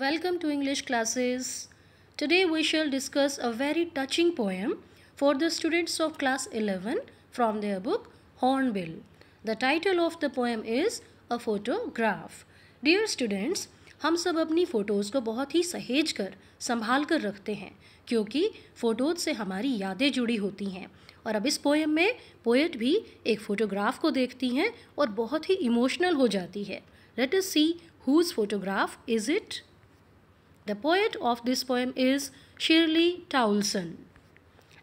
Welcome to English classes. Today we shall discuss a very touching poem for the students of class 11 from their book Hornbill. The title of the poem is A Photograph. Dear students, हम सब अपनी photos को बहुत ही सहेज कर संभाल कर रखते हैं क्योंकि फ़ोटोज़ से हमारी यादें जुड़ी होती हैं और अब इस पोएम में पोएट भी एक फ़ोटोग्राफ को देखती हैं और बहुत ही इमोशनल हो जाती है let us see whose photograph is it The poet of this poem is Shirley Towlson.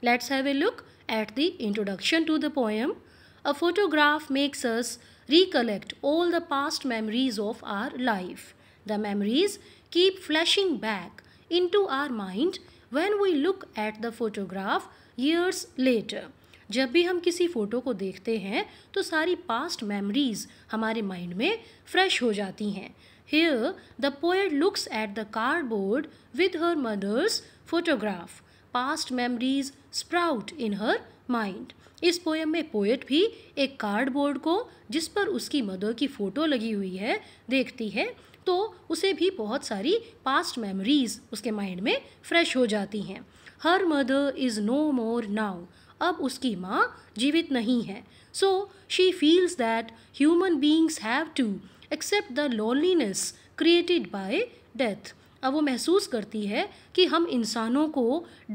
Let's have a look at the introduction to the poem. A photograph makes us recollect all the past memories of our life. The memories keep flashing back into our mind when we look at the photograph years later. जब भी हम किसी photo को देखते हैं तो सारी past memories हमारे माइंड में फ्रेश हो जाती हैं Here, the poet looks at the cardboard with her mother's photograph. Past memories sprout in her mind. इस पोएम में पोएट भी एक कार्डबोर्ड को जिस पर उसकी मदर की फ़ोटो लगी हुई है देखती है तो उसे भी बहुत सारी पास्ट मेमोरीज उसके माइंड में फ्रेश हो जाती हैं her mother is no more now अब उसकी माँ जीवित नहीं है so she feels that human beings have to accept the loneliness created by death अब वो महसूस करती है कि हम इंसानों को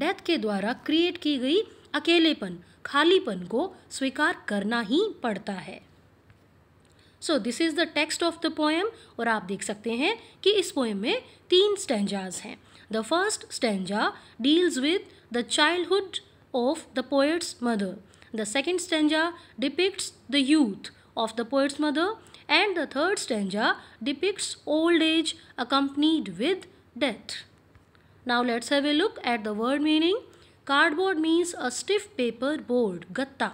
डेथ के द्वारा क्रिएट की गई अकेलेपन खालीपन को स्वीकार करना ही पड़ता है so this is the text of the poem और आप देख सकते हैं कि इस पोएम में तीन स्टेंजाज हैं the first stanza deals with the childhood of the poet's mother the second stanza depict the youth of the poet's mother and the third stanza depicts old age accompanied with death. Now let's have a look at the word meaning. Cardboard means a stiff paper board, gatta.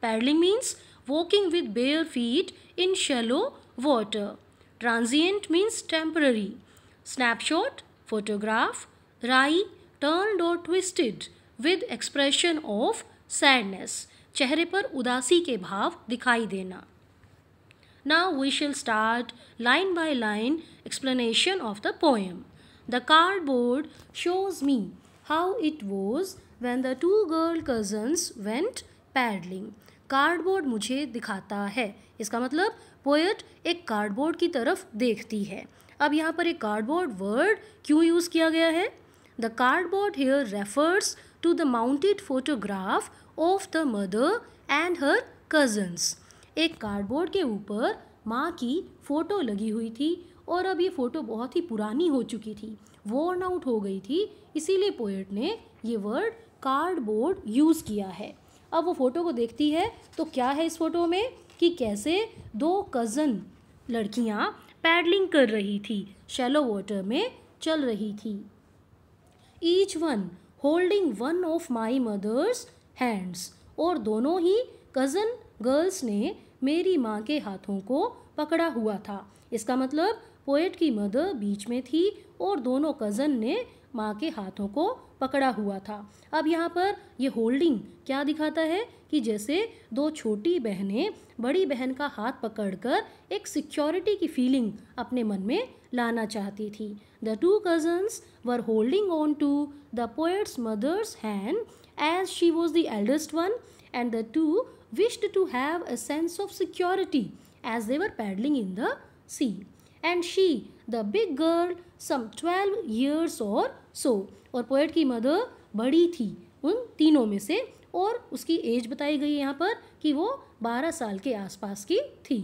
Paddling means walking with bare feet in shallow water. Transient means temporary. Snapshot, photograph, rai, turned or twisted with expression of sadness. चेहरे पर उदासी के भाव दिखाई देना Now we shall start line by line explanation of the poem. The cardboard shows me how it was when the two girl cousins went paddling. Cardboard मुझे दिखाता है इसका मतलब पोएट एक कार्डबोर्ड की तरफ देखती है अब यहाँ पर एक कार्डबोर्ड वर्ड क्यों यूज़ किया गया है the cardboard here refers to the mounted photograph of the mother and her cousins एक कार्डबोर्ड के ऊपर माँ की फ़ोटो लगी हुई थी और अब ये फ़ोटो बहुत ही पुरानी हो चुकी थी वॉर्न आउट हो गई थी इसीलिए पोएट ने ये वर्ड कार्डबोर्ड यूज़ किया है अब वो फ़ोटो को देखती है तो क्या है इस फ़ोटो में कि कैसे दो कज़न लड़कियाँ पैडलिंग कर रही थी शैलो वाटर में चल रही थी each one holding one of my mother's hands और दोनों ही कज़न गर्ल्स ने मेरी माँ के हाथों को पकड़ा हुआ था इसका मतलब पोएट की मदर बीच में थी और दोनों कज़न ने माँ के हाथों को पकड़ा हुआ था अब यहाँ पर ये होल्डिंग क्या दिखाता है कि जैसे दो छोटी बहनें बड़ी बहन का हाथ पकड़कर एक सिक्योरिटी की फीलिंग अपने मन में लाना चाहती थी the two cousins were holding on to the poet's mother's hand as she was the eldest one and the two wished to have a sense of security as they were paddling in the sea. And she, the big girl, some 12 years or so, और poet की mother बड़ी थी उन तीनों में से और उसकी एज बताई गई यहाँ पर कि वो 12 साल के आसपास की थी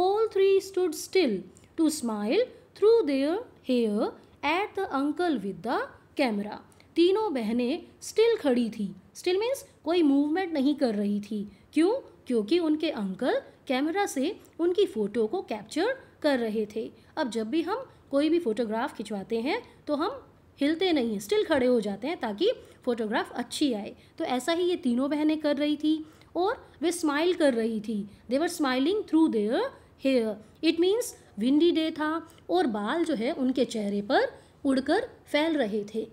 all three stood still to smile through their hair at the uncle with the camera तीनों बहनें स्टिल खड़ी थी स्टिल मीन्स कोई मूवमेंट नहीं कर रही थी क्यों क्योंकि उनके अंकल कैमरा से उनकी फ़ोटो को कैप्चर कर रहे थे अब जब भी हम कोई भी फ़ोटोग्राफ खिंचवाते हैं तो हम हिलते नहीं हैं स्टिल खड़े हो जाते हैं ताकि फ़ोटोग्राफ अच्छी आए तो ऐसा ही ये तीनों बहनें कर रही थी और वे स्माइल कर रही थी they were smiling through their hair it means windy day था और बाल जो है उनके चेहरे पर उड़कर फैल रहे थे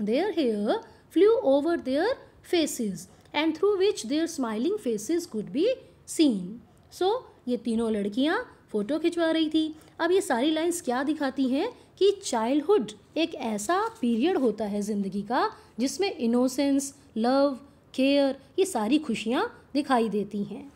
their hair flew over their faces and through which their smiling faces could be seen. So, ये तीनों लड़कियाँ फ़ोटो खिंचवा रही थी अब ये सारी लाइन्स क्या दिखाती हैं कि चाइल्डहुड एक ऐसा पीरियड होता है ज़िंदगी का जिसमें इनोसेंस लव केयर ये सारी खुशियाँ दिखाई देती हैं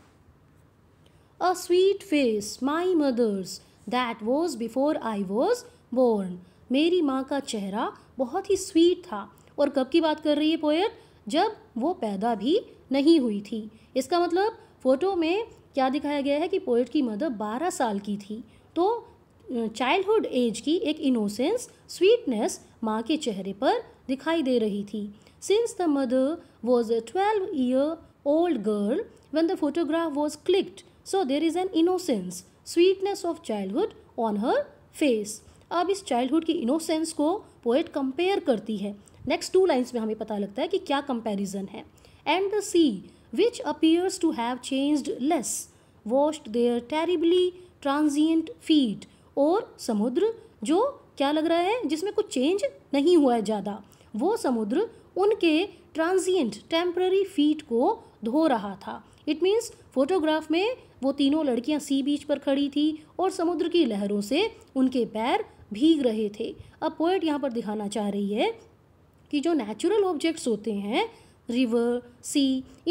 a sweet face my mother's that was before I was born मेरी माँ का चेहरा बहुत ही स्वीट था और कब की बात कर रही है पोयट जब वो पैदा भी नहीं हुई थी इसका मतलब फ़ोटो में क्या दिखाया गया है कि पोइट की मदर बारह साल की थी तो चाइल्डहुड एज की एक इनोसेंस स्वीटनेस माँ के चेहरे पर दिखाई दे रही थी since the mother was a twelve year old girl when the photograph was clicked so there is an innocence sweetness of childhood on her face अब इस चाइल्डहुड की इनोसेंस को पोएट कंपेयर करती है नेक्स्ट टू लाइन्स में हमें पता लगता है कि क्या कंपेरिजन है and sea which appears to have changed less washed their terribly transient feet और समुद्र जो क्या लग रहा है जिसमें कुछ चेंज नहीं हुआ है ज़्यादा वो समुद्र उनके ट्रांजिएंट टेम्प्ररी फीट को धो रहा था इट मीन्स फोटोग्राफ में वो तीनों लड़कियां सी बीच पर खड़ी थी और समुद्र की लहरों से उनके पैर भीग रहे थे अब पोएट यहाँ पर दिखाना चाह रही है कि जो नेचुरल ऑब्जेक्ट्स होते हैं रिवर सी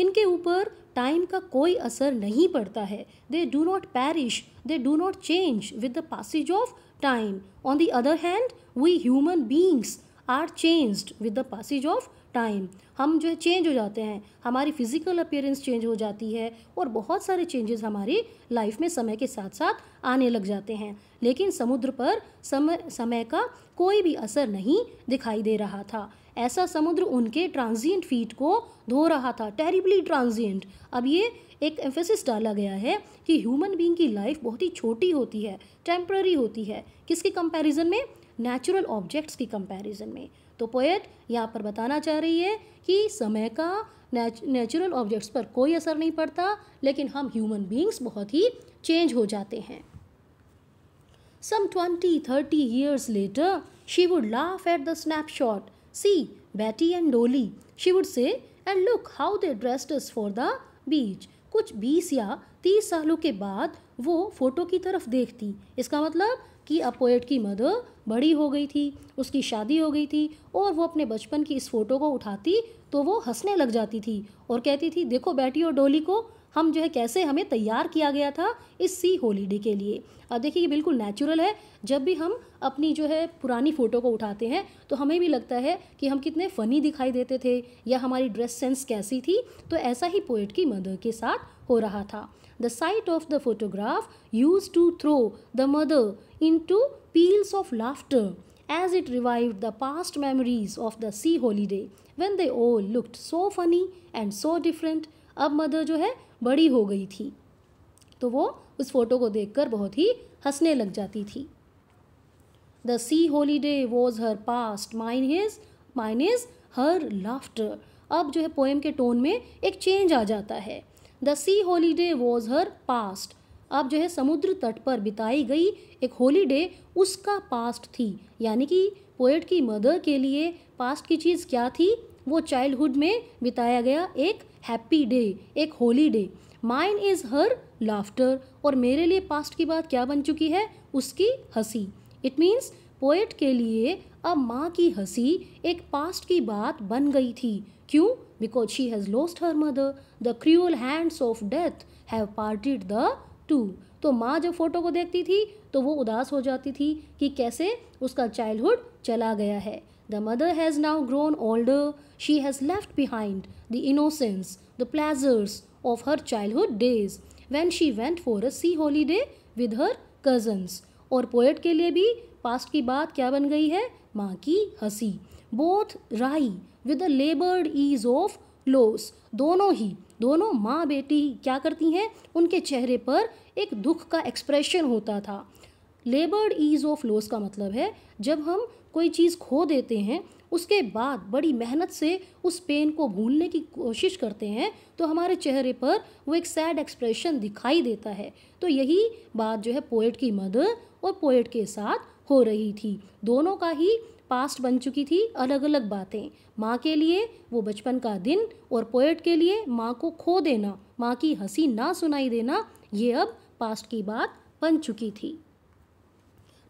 इनके ऊपर टाइम का कोई असर नहीं पड़ता है they do not perish they do not change with the passage of time on the other hand we human beings are changed with the passage of time हम जो है चेंज हो जाते हैं हमारी फिजिकल अपेयरेंस चेंज हो जाती है और बहुत सारे चेंजेस हमारी लाइफ में समय के साथ साथ आने लग जाते हैं लेकिन समुद्र पर समय समय का कोई भी असर नहीं दिखाई दे रहा था ऐसा समुद्र उनके ट्रांजिएंट फीट को धो रहा था टेरिबली ट्रांजिएंट अब ये एक एम्फेसिस डाला गया है कि ह्यूमन बींग की लाइफ बहुत ही छोटी होती है टेम्प्ररी होती है किसके कंपेरिजन में नेचुरल ऑब्जेक्ट्स की कंपैरिजन में तो पोएट यहाँ पर बताना चाह रही है कि समय का नेचुरल ऑब्जेक्ट्स पर कोई असर नहीं पड़ता लेकिन हम ह्यूमन बींग्स बहुत ही चेंज हो जाते हैं some twenty thirty years later she would laugh at the snap see Betty and Dolly she would say and look how they dressed us for beach कुछ बीस या तीस सालों के बाद वो फोटो की तरफ देखती इसका मतलब कि अब पोएट की मदर बड़ी हो गई थी उसकी शादी हो गई थी और वो अपने बचपन की इस फ़ोटो को उठाती तो वो हंसने लग जाती थी और कहती थी देखो बैटी और डोली को हम जो है कैसे हमें तैयार किया गया था इस सी होलीडे के लिए अब देखिए ये बिल्कुल नेचुरल है जब भी हम अपनी जो है पुरानी फ़ोटो को उठाते हैं तो हमें भी लगता है कि हम कितने फ़नी दिखाई देते थे या हमारी ड्रेस सेंस कैसी थी तो ऐसा ही पोइट की मदर के साथ हो रहा था the sight of the photograph use to throw the mother into peels of laughter as it revive the past memories of the sea holiday when they all looked so funny and so different अब mother जो है बड़ी हो गई थी तो वो उस फोटो को देखकर बहुत ही हंसने लग जाती थी the sea holiday was her past mine his mine is her laughter अब जो है पोएम के टोन में एक चेंज आ जाता है the sea holiday was her past अब जो है समुद्र तट पर बिताई गई एक होलीडे उसका पास्ट थी यानी कि पोएट की मदर के लिए पास्ट की चीज़ क्या थी वो चाइल्डहुड में बिताया गया एक हैप्पी डे एक holiday mine is her laughter और मेरे लिए पास्ट की बात क्या बन चुकी है उसकी हंसी इट मीन्स पोएट के लिए अब माँ की हंसी एक पास्ट की बात बन गई थी क्यों because she has lost her mother the cruel hands of death have parted the two तो माँ जब फोटो को देखती थी तो वो उदास हो जाती थी कि कैसे उसका चाइल्डहुड चला गया है The mother has now grown older. She has left behind the innocence, the pleasures of her childhood days when she went for a sea holiday with her cousins. और पोएट के लिए भी पास्ट की बात क्या बन गई है माँ की हंसी both wry with laboured ease of loss दोनों ही दोनों माँ बेटी क्या करती हैं उनके चेहरे पर एक दुख का एक्सप्रेशन होता था लेबर्ड ईज ऑफ लॉस का मतलब है जब हम कोई चीज़ खो देते हैं उसके बाद बड़ी मेहनत से उस पेन को भूलने की कोशिश करते हैं तो हमारे चेहरे पर वो एक सैड एक्सप्रेशन दिखाई देता है तो यही बात जो है पोएट की मदर और पोएट के साथ हो रही थी दोनों का ही पास्ट बन चुकी थी अलग अलग बातें माँ के लिए वो बचपन का दिन और पोएट के लिए माँ को खो देना माँ की हंसी ना सुनाई देना ये अब पास्ट की बात बन चुकी थी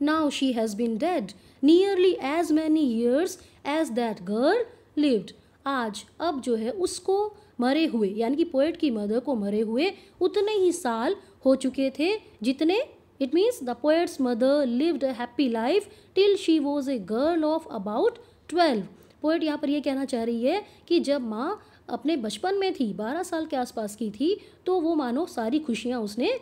Now she has been dead nearly as many years as that girl lived. आज अब जो है उसको मरे हुए यानी कि पोएट की मदर को मरे हुए उतने ही साल हो चुके थे जितने it means the poet's mother lived a happy life till she was a girl of about twelve poet यहाँ पर यह कहना चाह रही है कि जब माँ अपने बचपन में थी बारह साल के आसपास की थी तो वो मानो सारी खुशियाँ उसने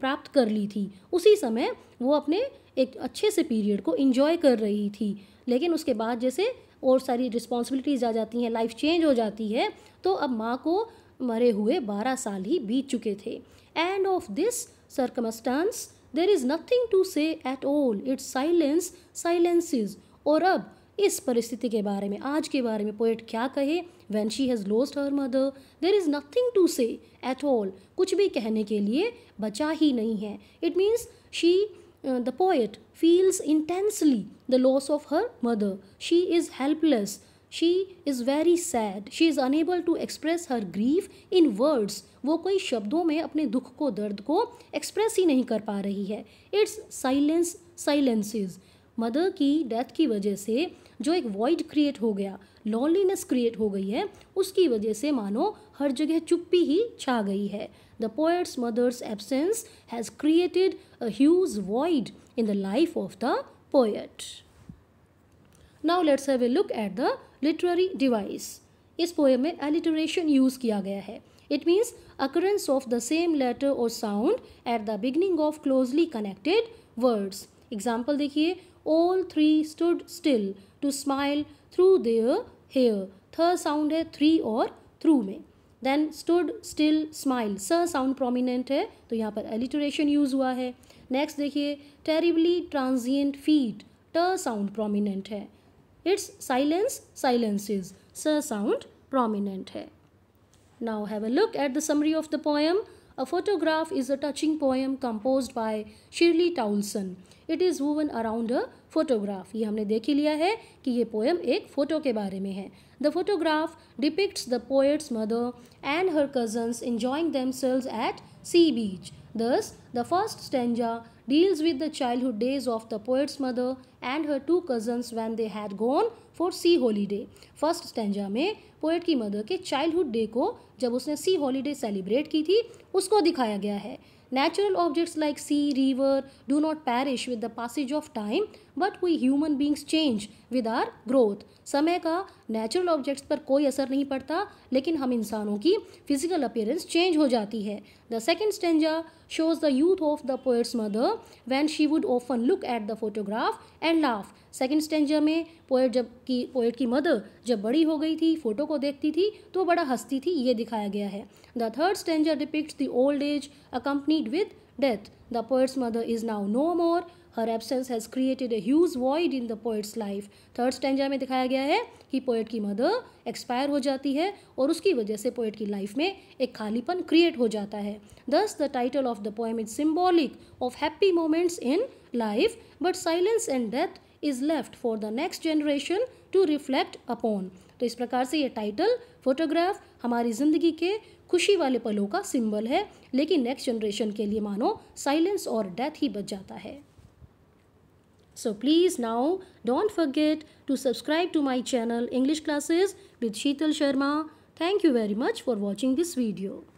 प्राप्त कर ली थी उसी समय वो अपने एक अच्छे से पीरियड को इंजॉय कर रही थी लेकिन उसके बाद जैसे और सारी रिस्पॉन्सिबिलिटीज़ आ जाती हैं लाइफ चेंज हो जाती है तो अब माँ को मरे हुए बारह साल ही बीत चुके थे end of this circumstance there is nothing to say at all it's silence silences और अब इस परिस्थिति के बारे में आज के बारे में पोइट क्या कहे when she has lost her mother there is nothing to say at all कुछ भी कहने के लिए बचा ही नहीं है it means she Uh, the poet feels intensely the loss of her mother. She is helpless. She is very sad. She is unable to express her grief in words. वो कोई शब्दों में अपने दुख को दर्द को एक्सप्रेस ही नहीं कर पा रही है इट्स साइलेंस साइलेंसेज मदर की डेथ की वजह से जो एक वॉइड क्रिएट हो गया लॉनलीनेस क्रिएट हो गई है उसकी वजह से मानो हर जगह चुप्पी ही छा गई है the poet's mother's absence has created a huge void in the life of the poet now let's have a look at the literary device इस पोएम में एलिटरेशन यूज़ किया गया है it means occurrence of the same letter और sound at the beginning of closely connected words example देखिए all three stood still to smile through their hair th sound है three और through में then stood still smile s sound prominent है तो यहाँ पर एलिटोरेशन use हुआ है नेक्स्ट देखिए terribly transient feet t sound prominent है it's silence silences s sound prominent है now have a look at the summary of the poem A photograph is a touching poem composed by Shirley Towson. It is woven around a photograph. ये हमने देख ही लिया है कि ये poem एक photo के बारे में है The photograph depicts the poet's mother and her cousins enjoying themselves at sea beach. Thus, the first stanza deals with the childhood days of the poet's mother and her two cousins when they had gone for sea holiday first stanza में poet की mother के childhood day को जब उसने सी holiday celebrate की थी उसको दिखाया गया है natural objects like sea river do not perish with the passage of time but we human beings change with our growth समय का नेचुरल ऑब्जेक्ट्स पर कोई असर नहीं पड़ता लेकिन हम इंसानों की फिजिकल अपेयरेंस चेंज हो जाती है the second stanza shows the youth of the poet's mother when she would often look at the photograph and laugh second stanza में पोएट जब की पोएट की मदर जब बड़ी हो गई थी फोटो को देखती थी तो बड़ा हंसती थी ये दिखाया गया है the third stanza depict the old age accompanied with death the poet's mother is now no more her absence has created a huge void in the poet's life third stanza में दिखाया गया है कि पोएट की mother expire हो जाती है और उसकी वजह से पोएट की लाइफ में एक खालीपन क्रिएट हो जाता है thus the title of the poem is symbolic of happy moments in life but silence and death is left for the next generation to reflect upon तो इस प्रकार से ये टाइटल फोटोग्राफ हमारी जिंदगी के खुशी वाले पलों का सिंबल है लेकिन नेक्स्ट जनरेशन के लिए मानो साइलेंस और डेथ ही बच जाता है so please now don't forget to subscribe to my channel English classes with Sheetal Sharma thank you very much for watching this video